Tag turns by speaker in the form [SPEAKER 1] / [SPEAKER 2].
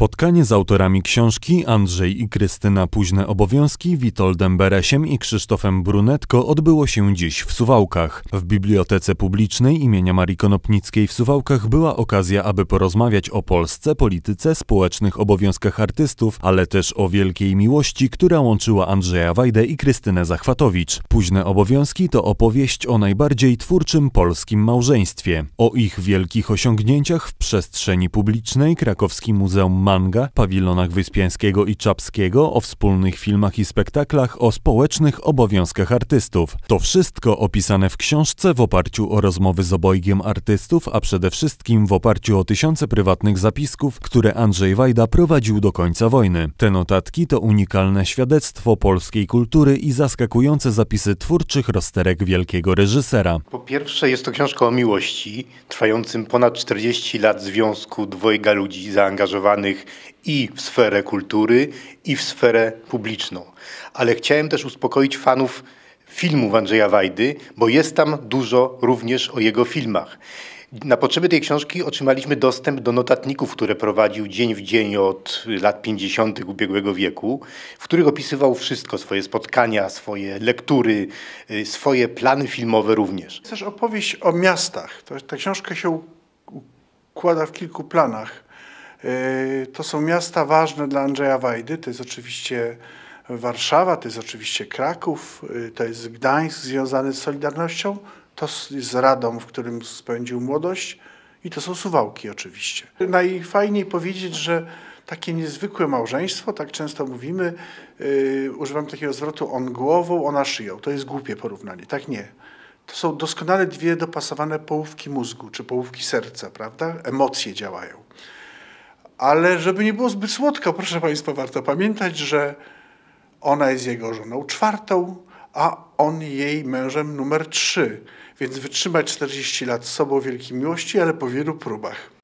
[SPEAKER 1] Spotkanie z autorami książki Andrzej i Krystyna Późne Obowiązki, Witoldem Beresiem i Krzysztofem Brunetko odbyło się dziś w Suwałkach. W Bibliotece Publicznej imienia Marii Konopnickiej w Suwałkach była okazja, aby porozmawiać o Polsce, polityce, społecznych obowiązkach artystów, ale też o wielkiej miłości, która łączyła Andrzeja Wajdę i Krystynę Zachwatowicz. Późne Obowiązki to opowieść o najbardziej twórczym polskim małżeństwie. O ich wielkich osiągnięciach w przestrzeni publicznej Krakowski Muzeum manga, pawilonach Wyspiańskiego i Czapskiego, o wspólnych filmach i spektaklach, o społecznych obowiązkach artystów. To wszystko opisane w książce w oparciu o rozmowy z obojgiem artystów, a przede wszystkim w oparciu o tysiące prywatnych zapisków, które Andrzej Wajda prowadził do końca wojny. Te notatki to unikalne świadectwo polskiej kultury i zaskakujące zapisy twórczych rozterek wielkiego reżysera. Po
[SPEAKER 2] pierwsze jest to książka o miłości, trwającym ponad 40 lat związku dwojga ludzi zaangażowanych i w sferę kultury, i w sferę publiczną. Ale chciałem też uspokoić fanów filmów Andrzeja Wajdy, bo jest tam dużo również o jego filmach. Na potrzeby tej książki otrzymaliśmy dostęp do notatników, które prowadził dzień w dzień od lat 50. ubiegłego wieku, w których opisywał wszystko, swoje spotkania, swoje lektury, y, swoje plany filmowe również.
[SPEAKER 3] też opowieść o miastach. Ta książka się układa w kilku planach. Y, to są miasta ważne dla Andrzeja Wajdy. To jest oczywiście Warszawa, to jest oczywiście Kraków, y, to jest Gdańsk związany z Solidarnością, to jest radą, w którym spędził młodość i to są Suwałki oczywiście. Najfajniej powiedzieć, że takie niezwykłe małżeństwo, tak często mówimy, yy, używam takiego zwrotu on głową, ona szyją. To jest głupie porównanie, tak nie. To są doskonale dwie dopasowane połówki mózgu, czy połówki serca, prawda? Emocje działają. Ale żeby nie było zbyt słodko, proszę Państwa, warto pamiętać, że ona jest jego żoną czwartą, a on jej mężem numer trzy. Więc wytrzymać 40 lat z sobą wielkiej miłości, ale po wielu próbach.